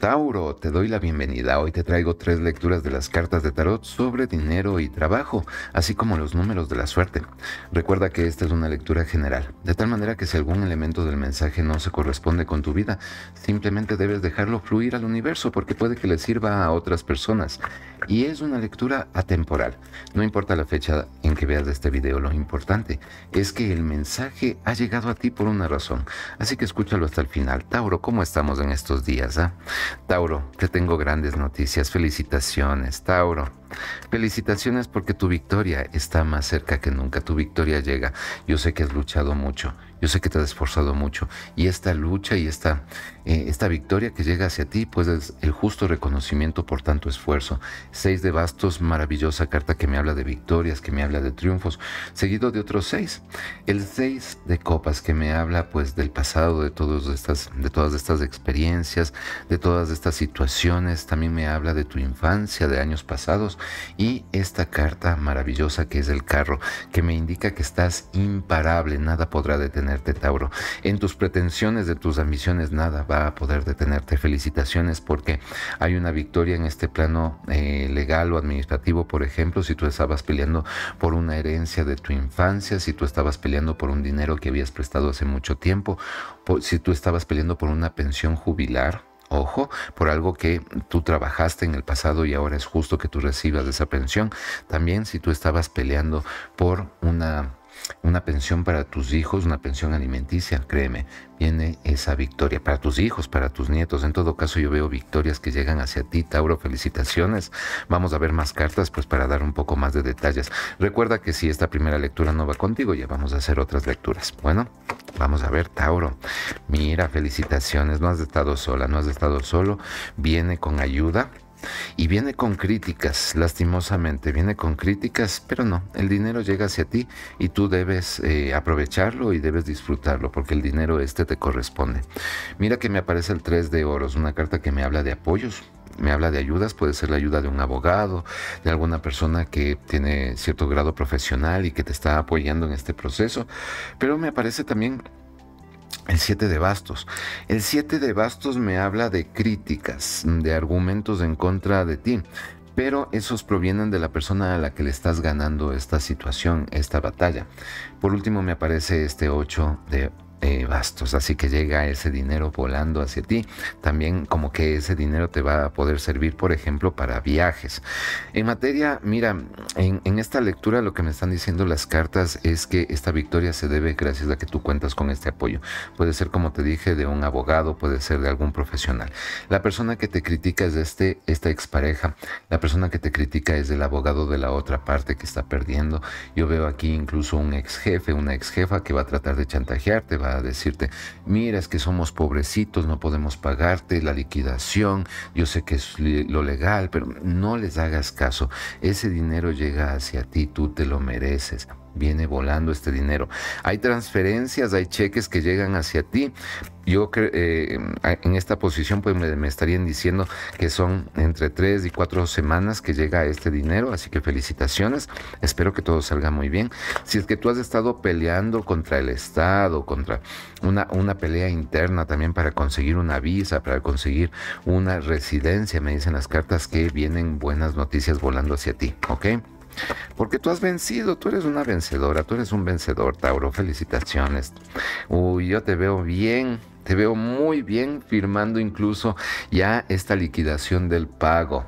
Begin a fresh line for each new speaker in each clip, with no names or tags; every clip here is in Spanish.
Tauro, te doy la bienvenida. Hoy te traigo tres lecturas de las cartas de tarot sobre dinero y trabajo, así como los números de la suerte. Recuerda que esta es una lectura general, de tal manera que si algún elemento del mensaje no se corresponde con tu vida, simplemente debes dejarlo fluir al universo porque puede que le sirva a otras personas. Y es una lectura atemporal. No importa la fecha en que veas este video, lo importante es que el mensaje ha llegado a ti por una razón. Así que escúchalo hasta el final. Tauro, ¿cómo estamos en estos días? Ah? Tauro, te tengo grandes noticias. Felicitaciones, Tauro. Felicitaciones porque tu victoria está más cerca que nunca, tu victoria llega. Yo sé que has luchado mucho, yo sé que te has esforzado mucho y esta lucha y esta, eh, esta victoria que llega hacia ti, pues es el justo reconocimiento por tanto esfuerzo. Seis de bastos, maravillosa carta que me habla de victorias, que me habla de triunfos, seguido de otros seis. El seis de copas que me habla pues del pasado, de, estas, de todas estas experiencias, de todas estas situaciones, también me habla de tu infancia, de años pasados y esta carta maravillosa que es el carro, que me indica que estás imparable, nada podrá detenerte, Tauro. En tus pretensiones de tus ambiciones, nada va a poder detenerte. Felicitaciones porque hay una victoria en este plano eh, legal o administrativo, por ejemplo, si tú estabas peleando por una herencia de tu infancia, si tú estabas peleando por un dinero que habías prestado hace mucho tiempo, si tú estabas peleando por una pensión jubilar, ojo, por algo que tú trabajaste en el pasado y ahora es justo que tú recibas esa pensión. También si tú estabas peleando por una una pensión para tus hijos, una pensión alimenticia, créeme, viene esa victoria para tus hijos, para tus nietos. En todo caso, yo veo victorias que llegan hacia ti, Tauro, felicitaciones. Vamos a ver más cartas, pues para dar un poco más de detalles. Recuerda que si esta primera lectura no va contigo, ya vamos a hacer otras lecturas. Bueno, vamos a ver, Tauro. Mira, felicitaciones, no has estado sola, no has estado solo, viene con ayuda y viene con críticas, lastimosamente, viene con críticas, pero no, el dinero llega hacia ti y tú debes eh, aprovecharlo y debes disfrutarlo, porque el dinero este te corresponde. Mira que me aparece el 3 de oros, una carta que me habla de apoyos, me habla de ayudas, puede ser la ayuda de un abogado, de alguna persona que tiene cierto grado profesional y que te está apoyando en este proceso, pero me aparece también el 7 de bastos. El 7 de bastos me habla de críticas, de argumentos en contra de ti, pero esos provienen de la persona a la que le estás ganando esta situación, esta batalla. Por último me aparece este 8 de eh, bastos, así que llega ese dinero volando hacia ti. También como que ese dinero te va a poder servir, por ejemplo, para viajes. En materia, mira, en, esta lectura lo que me están diciendo las cartas es que esta victoria se debe gracias a que tú cuentas con este apoyo. Puede ser, como te dije, de un abogado, puede ser de algún profesional. La persona que te critica es de este, esta expareja. La persona que te critica es el abogado de la otra parte que está perdiendo. Yo veo aquí incluso un ex jefe, una ex jefa que va a tratar de chantajearte, va decirte, mira, es que somos pobrecitos, no podemos pagarte la liquidación, yo sé que es lo legal, pero no les hagas caso. Ese dinero llega hacia ti, tú te lo mereces viene volando este dinero. Hay transferencias, hay cheques que llegan hacia ti. Yo eh, en esta posición pues me, estarían diciendo que son entre 3 y 4 semanas que llega este dinero, así que felicitaciones, espero que todo salga muy bien. Si es que tú has estado peleando contra el Estado, contra una, una pelea interna también para conseguir una visa, para conseguir una residencia, me dicen las cartas que vienen buenas noticias volando hacia ti, ¿ok? Porque tú has vencido, tú eres una vencedora, tú eres un vencedor, Tauro. Felicitaciones. Uy, yo te veo bien, te veo muy bien firmando incluso ya esta liquidación del pago.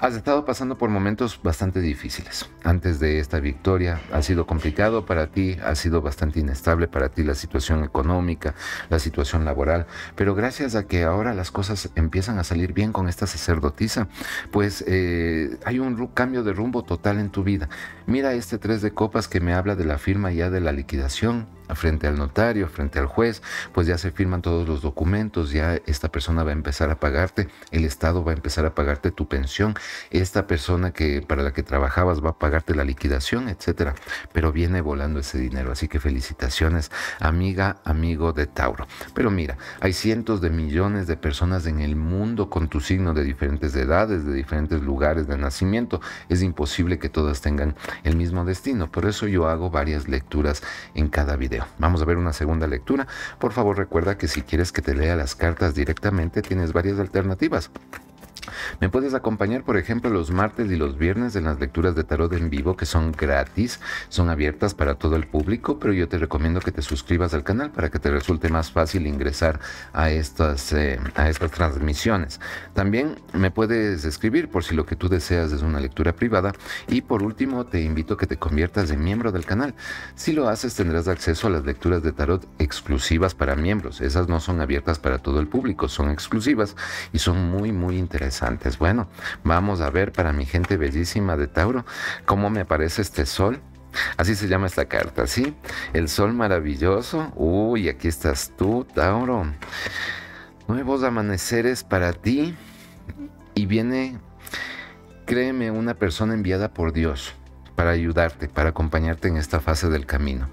Has estado pasando por momentos bastante difíciles. Antes de esta victoria ha sido complicado para ti, ha sido bastante inestable para ti la situación económica, la situación laboral, pero gracias a que ahora las cosas empiezan a salir bien con esta sacerdotisa, pues eh, hay un cambio de rumbo total en tu vida. Mira este tres de copas que me habla de la firma ya de la liquidación frente al notario, frente al juez, pues ya se firman todos los documentos, ya esta persona va a empezar a pagarte, el Estado va a empezar a pagarte tu pensión, esta persona que para la que trabajabas va a pagarte la liquidación, etcétera. Pero viene volando ese dinero, así que felicitaciones, amiga, amigo de Tauro. Pero mira, hay cientos de millones de personas en el mundo con tu signo de diferentes edades, de diferentes lugares de nacimiento. Es imposible que todas tengan el mismo destino, por eso yo hago varias lecturas en cada video. Vamos a ver una segunda lectura. Por favor recuerda que si quieres que te lea las cartas directamente tienes varias alternativas. Me puedes acompañar, por ejemplo, los martes y los viernes en las lecturas de tarot en vivo que son gratis, son abiertas para todo el público, pero yo te recomiendo que te suscribas al canal para que te resulte más fácil ingresar a estas, eh, a estas transmisiones. También me puedes escribir por si lo que tú deseas es una lectura privada. Y por último, te invito a que te conviertas en miembro del canal. Si lo haces, tendrás acceso a las lecturas de tarot exclusivas para miembros. Esas no son abiertas para todo el público, son exclusivas y son muy, muy interesantes interesantes. Bueno, vamos a ver para mi gente bellísima de Tauro cómo me aparece este sol. Así se llama esta carta, ¿sí? El sol maravilloso. Uy, aquí estás tú, Tauro. Nuevos amaneceres para ti. Y viene, créeme, una persona enviada por Dios para ayudarte, para acompañarte en esta fase del camino.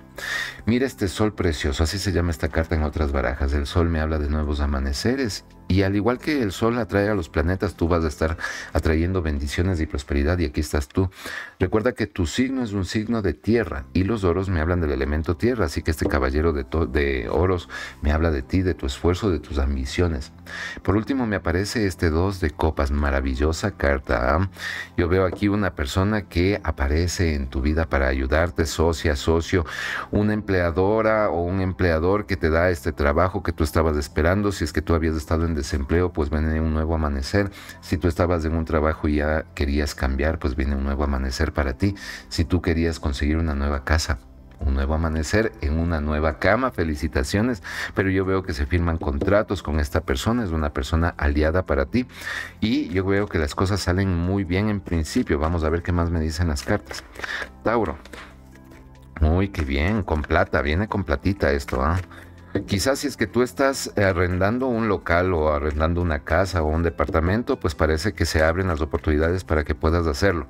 Mira este sol precioso, así se llama esta carta en otras barajas. El sol me habla de nuevos amaneceres y al igual que el sol atrae a los planetas, tú vas a estar atrayendo bendiciones y prosperidad y aquí estás tú. Recuerda que tu signo es un signo de tierra y los oros me hablan del elemento tierra, así que este caballero de, de oros me habla de ti, de tu esfuerzo, de tus ambiciones. Por último me aparece este dos de copas, maravillosa carta. ¿ah? Yo veo aquí una persona que aparece en tu vida para ayudarte, socia, socio, una empleadora o un empleador que te da este trabajo que tú estabas esperando. Si es que tú habías estado en desempleo, pues viene un nuevo amanecer. Si tú estabas en un trabajo y ya querías cambiar, pues viene un nuevo amanecer para ti. Si tú querías conseguir una nueva casa, un nuevo amanecer en una nueva cama, felicitaciones, pero yo veo que se firman contratos con esta persona, es una persona aliada para ti y yo veo que las cosas salen muy bien en principio, vamos a ver qué más me dicen las cartas. Tauro, Uy, qué bien, con plata, viene con platita esto, ¿ah? Quizás si es que tú estás arrendando un local o arrendando una casa o un departamento, pues parece que se abren las oportunidades para que puedas hacerlo.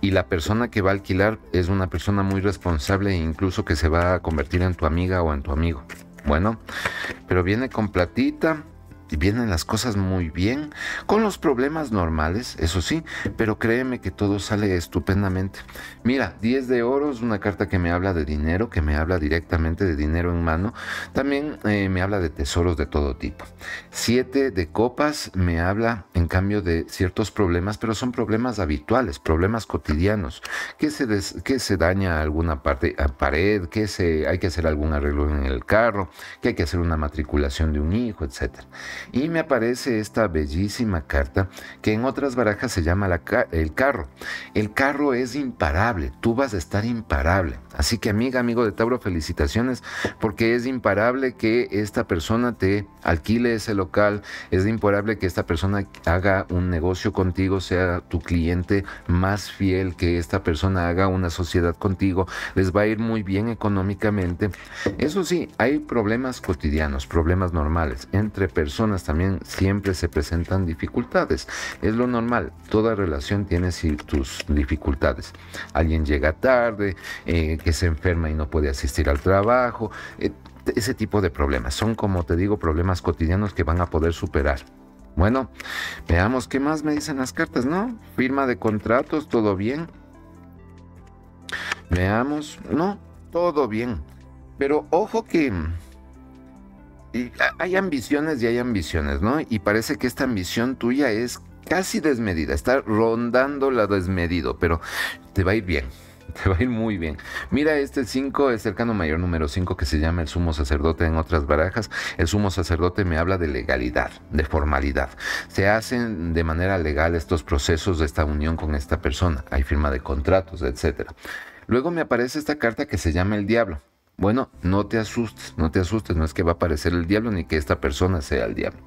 Y la persona que va a alquilar es una persona muy responsable e incluso que se va a convertir en tu amiga o en tu amigo. Bueno, pero viene con platita, vienen las cosas muy bien, con los problemas normales, eso sí, pero créeme que todo sale estupendamente. Mira, 10 de oro es una carta que me habla de dinero, que me habla directamente de dinero en mano, también eh, me habla de tesoros de todo tipo. 7 de copas me habla en cambio de ciertos problemas, pero son problemas habituales, problemas cotidianos, que se, que se daña alguna parte, a pared, que se, hay que hacer algún arreglo en el carro, que hay que hacer una matriculación de un hijo, etcétera. Y me aparece esta bellísima carta que en otras barajas se llama el carro. El carro es imparable, tú vas a estar imparable. Así que amiga, amigo de Tauro, felicitaciones porque es imparable que esta persona te alquile ese local, es imparable que esta persona haga un negocio contigo, sea tu cliente más fiel, que esta persona haga una sociedad contigo, les va a ir muy bien económicamente. Eso sí, hay problemas cotidianos, problemas normales entre personas también siempre se presentan dificultades. Es lo normal, toda relación tiene sus dificultades. Alguien llega tarde, eh, que se enferma y no puede asistir al trabajo, eh, ese tipo de problemas. Son, como te digo, problemas cotidianos que van a poder superar. Bueno, veamos qué más me dicen las cartas, ¿no? Firma de contratos, todo bien. Veamos, no, todo bien. Pero ojo que hay ambiciones y hay ambiciones, ¿no? Y parece que esta ambición tuya es casi desmedida, está rondando la desmedido, pero te va a ir bien. Te va a ir muy bien. Mira, este 5 es cercano mayor número 5 que se llama el sumo sacerdote en otras barajas. El sumo sacerdote me habla de legalidad, de formalidad. Se hacen de manera legal estos procesos de esta unión con esta persona. Hay firma de contratos, etc. Luego me aparece esta carta que se llama el diablo. Bueno, no te asustes, no te asustes, no es que va a aparecer el diablo ni que esta persona sea el diablo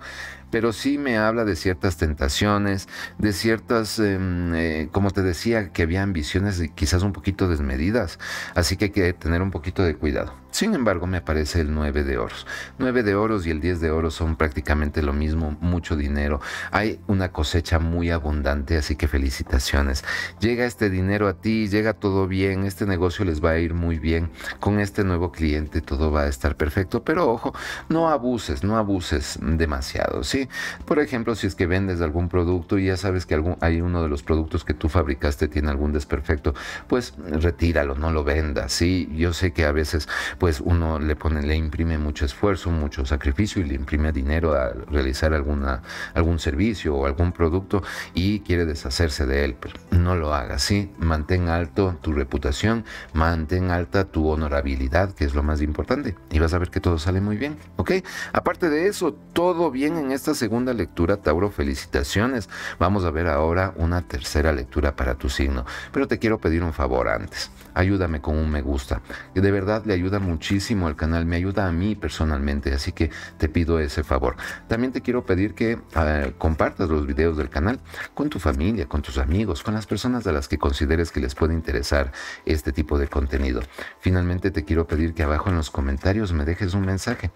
pero sí me habla de ciertas tentaciones, de ciertas, em, eh, como te decía, que había ambiciones quizás un poquito desmedidas, así que hay que tener un poquito de cuidado. Sin embargo, me aparece el 9 de oros. 9 de oros y el 10 de oros son prácticamente lo mismo, mucho dinero. Hay una cosecha muy abundante, así que felicitaciones. Llega este dinero a ti, llega todo bien, este negocio les va a ir muy bien. Con este nuevo cliente todo va a estar perfecto, pero ojo, no abuses, no abuses demasiado. Por ejemplo, si es que vendes algún producto y ya sabes que algún, hay uno de los productos que tú fabricaste tiene algún desperfecto, pues retíralo, no lo vendas. Sí, yo sé que a veces pues uno le pone, le imprime mucho esfuerzo, mucho sacrificio y le imprime dinero a realizar alguna, algún servicio o algún producto y quiere deshacerse de él. Pero no lo hagas, sí. Mantén alto tu reputación, mantén alta tu honorabilidad, que es lo más importante. Y vas a ver que todo sale muy bien, ¿ok? Aparte de eso, todo bien en este esta segunda lectura, Tauro, felicitaciones. Vamos a ver ahora una tercera lectura para tu signo. Pero te quiero pedir un favor antes. Ayúdame con un me gusta, que de verdad le ayuda muchísimo al canal, me ayuda a mí personalmente, así que te pido ese favor. También te quiero pedir que ah, compartas los videos del canal con tu familia, con tus amigos, con las personas a las que consideres que les puede interesar este tipo de contenido. Finalmente te quiero pedir que abajo en los comentarios me dejes un mensaje.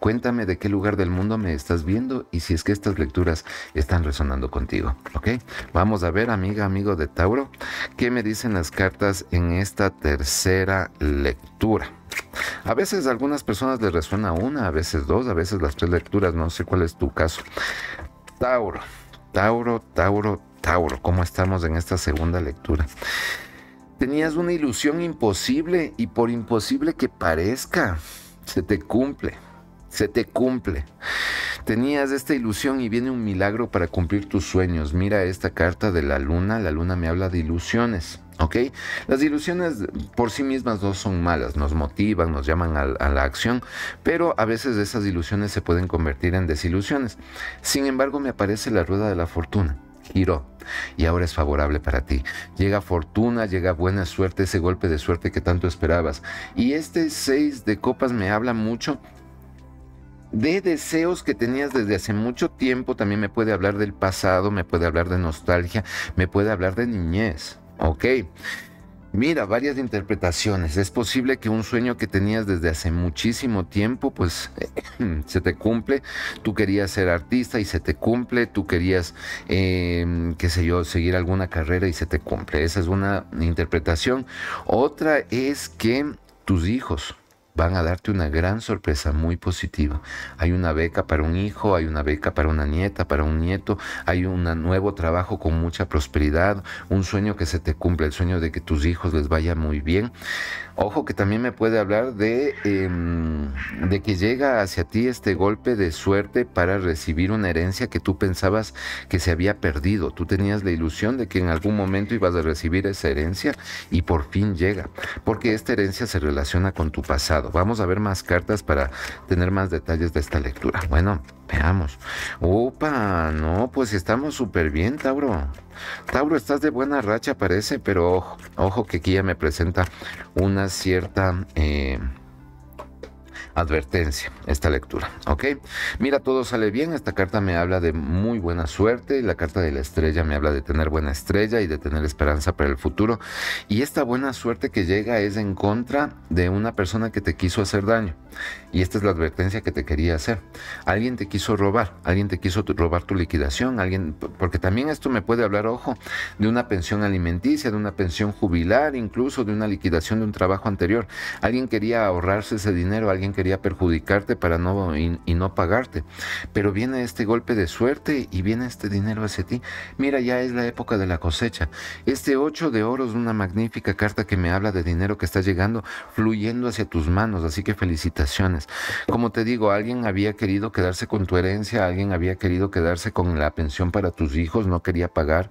Cuéntame de qué lugar del mundo me estás viendo y si es que estas lecturas están resonando contigo. ¿Ok? Vamos a ver, amiga, amigo de Tauro, qué me dicen las cartas en esta tercera lectura. A veces a algunas personas les resuena una, a veces dos, a veces las tres lecturas, no sé cuál es tu caso. Tauro, Tauro, Tauro, Tauro, ¿cómo estamos en esta segunda lectura? Tenías una ilusión imposible y por imposible que parezca, se te cumple, se te cumple. Tenías esta ilusión y viene un milagro para cumplir tus sueños. Mira esta carta de la luna. La luna me habla de ilusiones. ¿Ok? Las ilusiones por sí mismas no son malas, nos motivan, nos llaman a, a, la acción, pero a veces esas ilusiones se pueden convertir en desilusiones. Sin embargo, me aparece la rueda de la fortuna. Giró y ahora es favorable para ti. Llega fortuna, llega buena suerte, ese golpe de suerte que tanto esperabas. Y este 6 de copas me habla mucho de deseos que tenías desde hace mucho tiempo, también me puede hablar del pasado, me puede hablar de nostalgia, me puede hablar de niñez, ¿ok? Mira, varias interpretaciones. Es posible que un sueño que tenías desde hace muchísimo tiempo, pues eh, se te cumple. Tú querías ser artista y se te cumple. Tú querías, em, qué sé yo, seguir alguna carrera y se te cumple. Esa es una interpretación. Otra es que tus hijos, van a darte una gran sorpresa muy positiva. Hay una beca para un hijo, hay una beca para una nieta, para un nieto, hay un nuevo trabajo con mucha prosperidad, un sueño que se te cumple, el sueño de que tus hijos les vaya muy bien. Ojo que también me puede hablar de, em, de que llega hacia ti este golpe de suerte para recibir una herencia que tú pensabas que se había perdido. Tú tenías la ilusión de que en algún momento ibas a recibir esa herencia y por fin llega, porque esta herencia se relaciona con tu pasado Vamos a ver más cartas para tener más detalles de esta lectura. Bueno, veamos. Opa, no, pues estamos súper bien, Tauro. Tauro, estás de buena racha, parece, pero ojo, ojo que aquí ya me presenta una cierta... Eh, advertencia esta lectura, ¿ok? Mira, todo sale bien, esta carta me habla de muy buena suerte, la carta de la estrella me habla de tener buena estrella y de tener esperanza para el futuro, y esta buena suerte que llega es en contra de una persona que te quiso hacer daño. Y esta es la advertencia que te quería hacer. Alguien te quiso robar, alguien te quiso robar tu liquidación, alguien, porque también esto me puede hablar, ojo, de una pensión alimenticia, de una pensión jubilar, incluso de una liquidación de un trabajo anterior. Alguien quería ahorrarse ese dinero, alguien quería perjudicarte para no y, no pagarte. Pero viene este golpe de suerte y viene este dinero hacia ti. Mira, ya es la época de la cosecha. Este 8 de oro es una magnífica carta que me habla de dinero que está llegando, fluyendo hacia tus manos. Así que felicitaciones como te digo, alguien había querido quedarse con tu herencia, alguien había querido quedarse con la pensión para tus hijos, no quería pagar,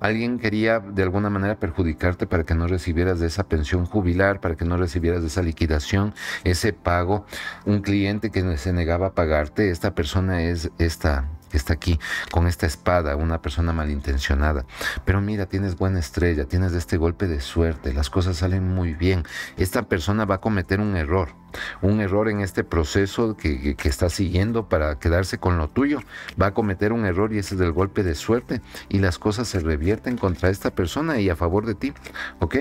alguien quería de alguna manera perjudicarte para que no recibieras de esa pensión jubilar, para que no recibieras de esa liquidación, ese pago, un cliente que se negaba a pagarte, esta persona es esta está aquí con esta espada, una persona malintencionada. Pero mira, tienes buena estrella, tienes este golpe de suerte, las cosas salen muy bien. Esta persona va a cometer un error un error en este proceso que, está siguiendo para quedarse con lo tuyo. Va a cometer un error y ese es el golpe de suerte y las cosas se revierten contra esta persona y a favor de ti. ¿Ok?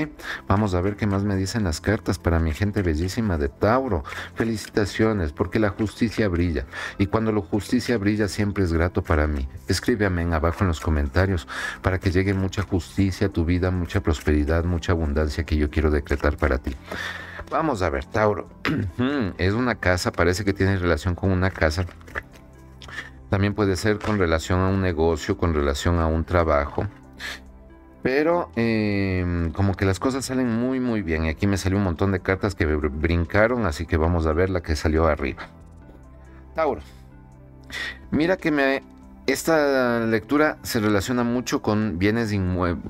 Vamos a ver qué más me dicen las cartas para mi gente bellísima de Tauro. Felicitaciones porque la justicia brilla y cuando la justicia brilla siempre es grato para mí. Escríbeme en abajo en los comentarios para que llegue mucha justicia a tu vida, mucha prosperidad, mucha abundancia que yo quiero decretar para ti. Vamos a ver, Tauro. es una casa, parece que tiene relación con una casa. También puede ser con relación a un negocio, con relación a un trabajo. Pero em, como que las cosas salen muy muy bien. Y aquí me salió un montón de cartas que brincaron, así que vamos a ver la que salió arriba. Tauro. Mira que me esta lectura se relaciona mucho con bienes,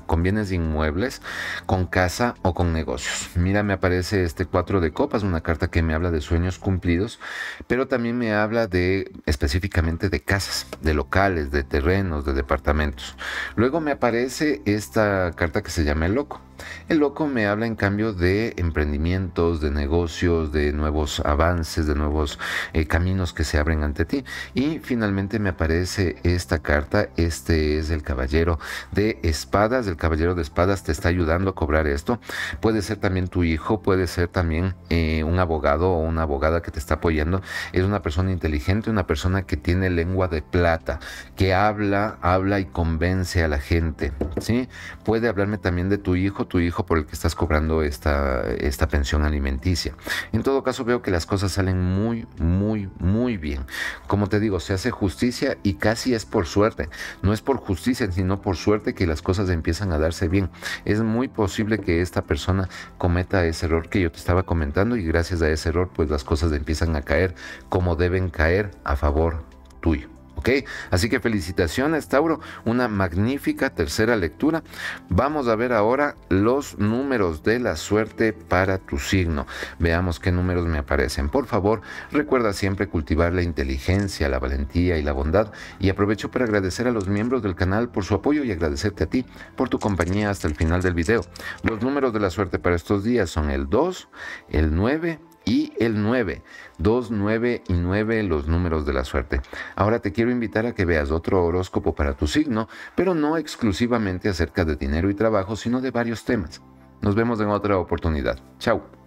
con bienes inmuebles, con casa o con negocios. Mira, me aparece este cuatro de copas, una carta que me habla de sueños cumplidos, pero también me habla de específicamente de casas, de locales, de terrenos, de departamentos. Luego me aparece esta carta que se llama el loco. El loco me habla en cambio de emprendimientos, de negocios, de nuevos avances, de nuevos eh, caminos que se abren ante ti. Y finalmente me aparece esta carta. Este es el caballero de espadas. El caballero de espadas te está ayudando a cobrar esto. Puede ser también tu hijo, puede ser también eh, un abogado o una abogada que te está apoyando. Es una persona inteligente, una persona que tiene lengua de plata, que habla, habla y convence a la gente. ¿sí? Puede hablarme también de tu hijo tu hijo por el que estás cobrando esta, esta pensión alimenticia. En todo caso, veo que las cosas salen muy, muy, muy bien. Como te digo, se hace justicia y casi es por suerte. No es por justicia, sino por suerte que las cosas empiezan a darse bien. Es muy posible que esta persona cometa ese error que yo te estaba comentando y gracias a ese error, pues las cosas empiezan a caer como deben caer a favor tuyo. ¿ok? Así que felicitaciones, Tauro, una magnífica tercera lectura. Vamos a ver ahora los números de la suerte para tu signo. Veamos qué números me aparecen. Por favor, recuerda siempre cultivar la inteligencia, la valentía y la bondad. Y aprovecho para agradecer a los miembros del canal por su apoyo y agradecerte a ti por tu compañía hasta el final del video. Los números de la suerte para estos días son el 2, el 9, y el 9. 2, 9 y 9 los números de la suerte. Ahora te quiero invitar a que veas otro horóscopo para tu signo, pero no exclusivamente acerca de dinero y trabajo, sino de varios temas. Nos vemos en otra oportunidad. Chao.